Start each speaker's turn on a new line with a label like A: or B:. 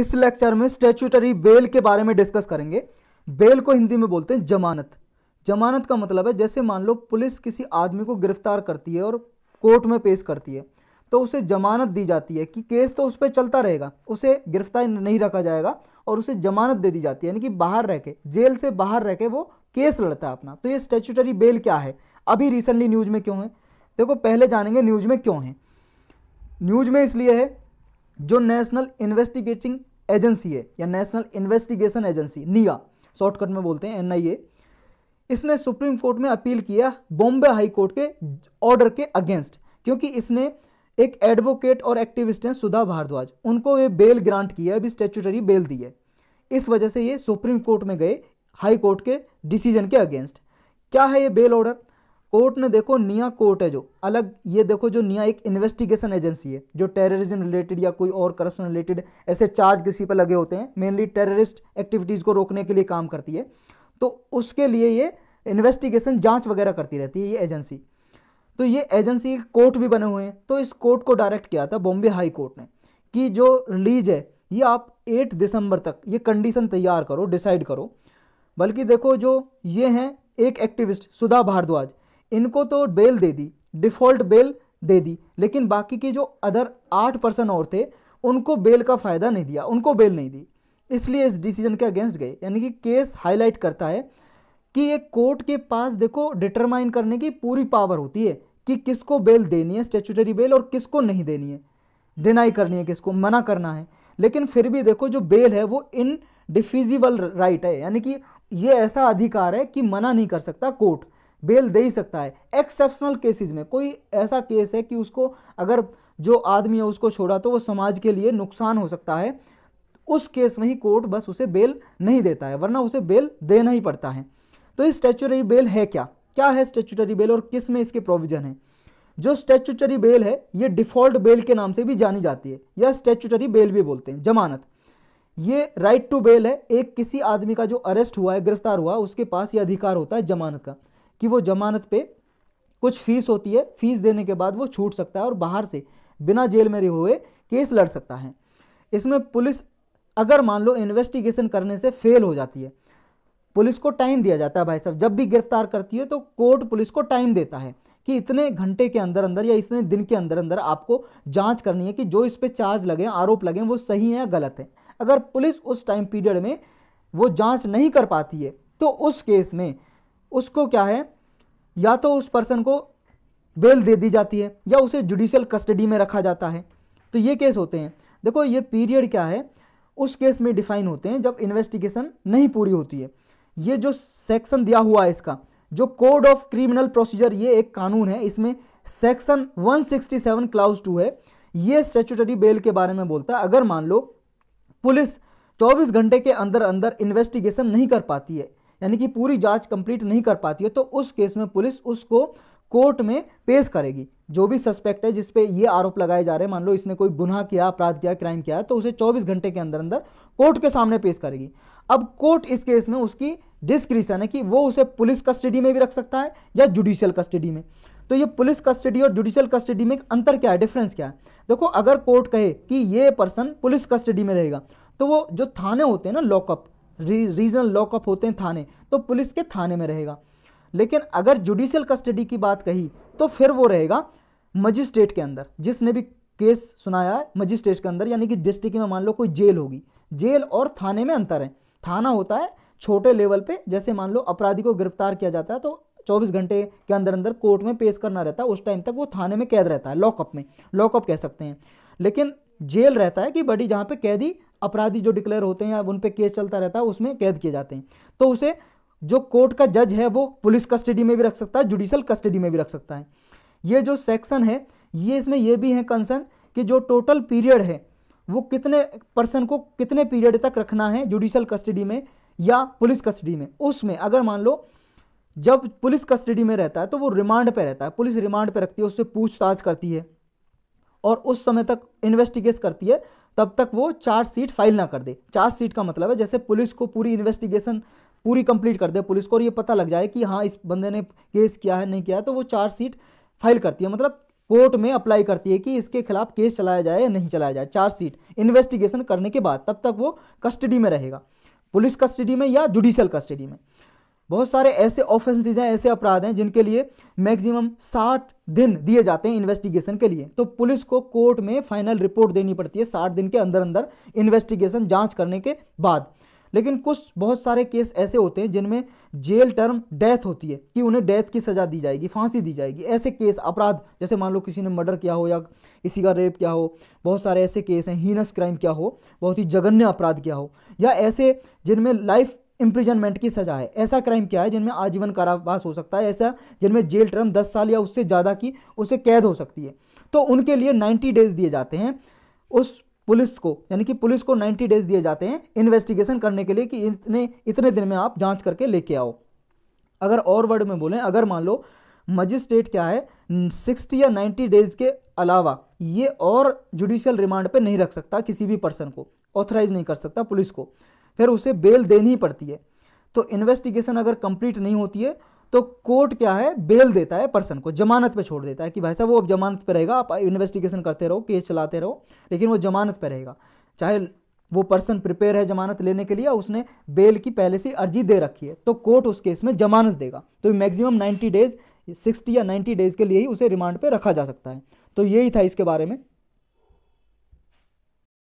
A: इस लेक्चर में statutory bell के बारे में डिस्कस करेंगे बेल को हिंदी में बोलते हैं जमानत जमानत का मतलब है जैसे मान लो पुलिस किसी आदमी को गिरफ्तार करती है और कोर्ट में पेश करती है तो उसे जमानत दी जाती है कि केस तो उस पर चलता रहेगा उसे गिरफ्तार नहीं रखा जाएगा और उसे जमानत दे दी जाती है यानी कि बाहर रह के जेल से बाहर रह के वो केस लड़ता है अपना तो ये स्टेचुटरी बेल क्या है अभी रिसेंटली न्यूज़ में क्यों है देखो पहले जानेंगे न्यूज़ में क्यों है न्यूज़ में इसलिए है जो नेशनल इन्वेस्टिगेटिंग एजेंसी है या national investigation agency NIA shortcut में बोलते हैं एनआईए इसने सुप्रीम कोर्ट में अपील किया बॉम्बे हाई कोर्ट के ऑर्डर के अगेंस्ट क्योंकि इसने एक एडवोकेट और एक्टिविस्ट हैं सुधा भारद्वाज उनको ये बेल ग्रांट किया अभी स्टेचुटरी बेल दी है इस वजह से ये सुप्रीम कोर्ट में गए हाई कोर्ट के डिसीजन के अगेंस्ट क्या है ये बेल ऑर्डर कोर्ट ने देखो निया कोर्ट है जो अलग ये देखो जो निया एक इन्वेस्टिगेशन एजेंसी है जो टेररिज्म रिलेटेड या कोई और करप्शन रिलेटेड ऐसे चार्ज किसी पर लगे होते हैं मेनली टेररिस्ट एक्टिविटीज़ को रोकने के लिए काम करती है तो उसके लिए ये इन्वेस्टिगेशन जांच वगैरह करती रहती है ये एजेंसी तो ये एजेंसी कोर्ट भी बने हुए हैं तो इस कोर्ट को डायरेक्ट किया था बॉम्बे हाई कोर्ट ने कि जो रिलीज है ये आप एट दिसंबर तक ये कंडीशन तैयार करो डिसाइड करो बल्कि देखो जो ये हैं एक एक्टिविस्ट सुधा भारद्वाज इनको तो बेल दे दी डिफॉल्ट बेल दे दी लेकिन बाकी के जो अदर आठ पर्सन और थे उनको बेल का फ़ायदा नहीं दिया उनको बेल नहीं दी इसलिए इस डिसीजन के अगेंस्ट गए यानी कि केस हाईलाइट करता है कि एक कोर्ट के पास देखो डिटरमाइन करने की पूरी पावर होती है कि किसको बेल देनी है स्टेचुटरी बेल और किसको नहीं देनी है डिनाई करनी है किसको मना करना है लेकिन फिर भी देखो जो बेल है वो इन डिफिजिबल राइट है यानी कि ये ऐसा अधिकार है कि मना नहीं कर सकता कोर्ट बेल दे ही सकता है एक्सेप्शनल केसेस में कोई ऐसा केस है कि उसको अगर जो आदमी है उसको छोड़ा तो वो समाज के लिए नुकसान हो सकता है उस केस में ही कोर्ट बस उसे बेल नहीं देता है वरना उसे बेल देना ही पड़ता है तो ये स्टेचुटरी बेल है क्या क्या है स्टेचुटरी बेल और किस में इसके प्रोविजन है जो स्टेचुटरी बेल है ये डिफॉल्ट बेल के नाम से भी जानी जाती है या स्टेचुटरी बेल भी बोलते हैं जमानत ये राइट टू बेल है एक किसी आदमी का जो अरेस्ट हुआ है गिरफ्तार हुआ उसके पास ये अधिकार होता है जमानत का कि वो जमानत पे कुछ फीस होती है फीस देने के बाद वो छूट सकता है और बाहर से बिना जेल में रहे हुए केस लड़ सकता है इसमें पुलिस अगर मान लो इन्वेस्टिगेशन करने से फेल हो जाती है पुलिस को टाइम दिया जाता है भाई साहब जब भी गिरफ्तार करती है तो कोर्ट पुलिस को टाइम देता है कि इतने घंटे के अंदर अंदर या इतने दिन के अंदर अंदर आपको जांच करनी है कि जो इस पर चार्ज लगे आरोप लगे वो सही है या गलत है अगर पुलिस उस टाइम पीरियड में वो जांच नहीं कर पाती है तो उस केस में उसको क्या है या तो उस पर्सन को बेल दे दी जाती है या उसे जुडिशियल कस्टडी में रखा जाता है तो ये केस होते हैं देखो ये पीरियड क्या है उस केस में डिफाइन होते हैं जब इन्वेस्टिगेशन नहीं पूरी होती है ये जो सेक्शन दिया हुआ है इसका जो कोड ऑफ क्रिमिनल प्रोसीजर ये एक कानून है इसमें सेक्शन 167 क्लाउज टू है ये स्टेचुटरी बेल के बारे में बोलता है अगर मान लो पुलिस 24 घंटे के अंदर अंदर इन्वेस्टिगेशन नहीं कर पाती है यानी कि पूरी जांच कंप्लीट नहीं कर पाती है तो उस केस में पुलिस उसको कोर्ट में पेश करेगी जो भी सस्पेक्ट है जिसपे ये आरोप लगाए जा रहे हैं मान लो इसने कोई गुनाह किया अपराध किया क्राइम किया तो उसे 24 घंटे के अंदर अंदर कोर्ट के सामने पेश करेगी अब कोर्ट इस केस में उसकी डिस्क्रिशन है कि वो उसे पुलिस कस्टडी में भी रख सकता है या जुडिशियल कस्टडी में तो ये पुलिस कस्टडी और जुडिशियल कस्टडी में अंतर क्या है डिफरेंस क्या है देखो अगर कोर्ट कहे कि ये पर्सन पुलिस कस्टडी में रहेगा तो वो जो थाने होते हैं ना लॉकअप रीजनल लॉकअप होते हैं थाने तो पुलिस के थाने में रहेगा लेकिन अगर जुडिशियल कस्टडी की बात कही तो फिर वो रहेगा मजिस्ट्रेट के अंदर जिसने भी केस सुनाया है मजिस्ट्रेट के अंदर यानी कि डिस्ट्रिक्ट में मान लो कोई जेल होगी जेल और थाने में अंतर है थाना होता है छोटे लेवल पे जैसे मान लो अपराधी को गिरफ्तार किया जाता है तो 24 घंटे के अंदर अंदर कोर्ट में पेश करना रहता है उस टाइम तक वो थाने में कैद रहता है लॉकअप में लॉकअप कह सकते हैं लेकिन जेल रहता है कि बड़ी जहाँ पे कैदी अपराधी जो डिक्लेयर होते हैं या उन पर केस चलता रहता है उसमें कैद किए जाते हैं तो उसे जो कोर्ट का जज है वो पुलिस कस्टडी में भी रख सकता है जुडिशल कस्टडी में भी रख सकता है ये जो सेक्शन है ये इसमें यह भी है कंसर्न कि जो टोटल पीरियड है वो कितने पर्सन को कितने पीरियड तक रखना है जुडिशल कस्टडी में या पुलिस कस्टडी में उसमें अगर मान लो जब पुलिस कस्टडी में रहता है तो वो रिमांड पे रहता है पुलिस रिमांड पे रखती है उससे पूछताछ करती है और उस समय तक इन्वेस्टिगेट करती है तब तक वो चार्ज शीट फाइल ना कर दे चार्ज शीट का मतलब है जैसे पुलिस को पूरी इन्वेस्टिगेशन पूरी कंप्लीट कर दे पुलिस को और ये पता लग जाए कि हाँ इस बंदे ने केस किया है नहीं किया है तो वो चार्ज शीट फाइल करती है मतलब कोर्ट में अप्लाई करती है कि इसके खिलाफ केस चलाया जाए या नहीं चलाया जाए चार्जशीट इन्वेस्टिगेशन करने के बाद तब तक वो कस्टडी में रहेगा पुलिस कस्टडी में या जुडिशल कस्टडी में बहुत सारे ऐसे ऑफेंसेज हैं ऐसे अपराध हैं जिनके लिए मैक्सिमम साठ दिन दिए जाते हैं इन्वेस्टिगेशन के लिए तो पुलिस को कोर्ट में फाइनल रिपोर्ट देनी पड़ती है साठ दिन के अंदर अंदर इन्वेस्टिगेशन जांच करने के बाद लेकिन कुछ बहुत सारे केस ऐसे होते हैं जिनमें जेल टर्म डेथ होती है कि उन्हें डेथ की सज़ा दी जाएगी फांसी दी जाएगी ऐसे केस अपराध जैसे मान लो किसी ने मर्डर किया हो या किसी का रेप किया हो बहुत सारे ऐसे केस हैं हीनस क्राइम क्या हो बहुत ही जघन्य अपराध क्या हो या ऐसे जिनमें लाइफ इम्प्रिजनमेंट की सजा है ऐसा क्राइम क्या है जिनमें आजीवन कारावास हो सकता है ऐसा जिनमें जेल टर्म दस साल या उससे ज़्यादा की उसे कैद हो सकती है तो उनके लिए नाइन्टी डेज दिए जाते हैं उस पुलिस को यानी कि पुलिस को 90 डेज दिए जाते हैं इन्वेस्टिगेशन करने के लिए कि इतने इतने दिन में आप जाँच करके लेके आओ अगर और वर्ड में बोलें अगर मान लो मजिस्ट्रेट क्या है सिक्सटी या नाइन्टी डेज के अलावा ये और जुडिशियल रिमांड पे नहीं रख सकता किसी भी पर्सन को ऑथराइज नहीं कर सकता पुलिस को फिर उसे बेल देनी ही पड़ती है तो इन्वेस्टिगेशन अगर कंप्लीट नहीं होती है तो कोर्ट क्या है बेल देता है पर्सन को जमानत पे छोड़ देता है कि भाई साहब वो अब जमानत पे रहेगा आप इन्वेस्टिगेशन करते रहो केस चलाते रहो लेकिन वो जमानत पे रहेगा चाहे वो पर्सन प्रिपेयर है जमानत लेने के लिए उसने बेल की पहले से अर्जी दे रखी है तो कोर्ट उस केस में जमानत देगा तो मैक्सिमम नाइन्टी डेज सिक्सटी या नाइन्टी डेज के लिए ही उसे रिमांड पर रखा जा सकता है तो यही था इसके बारे में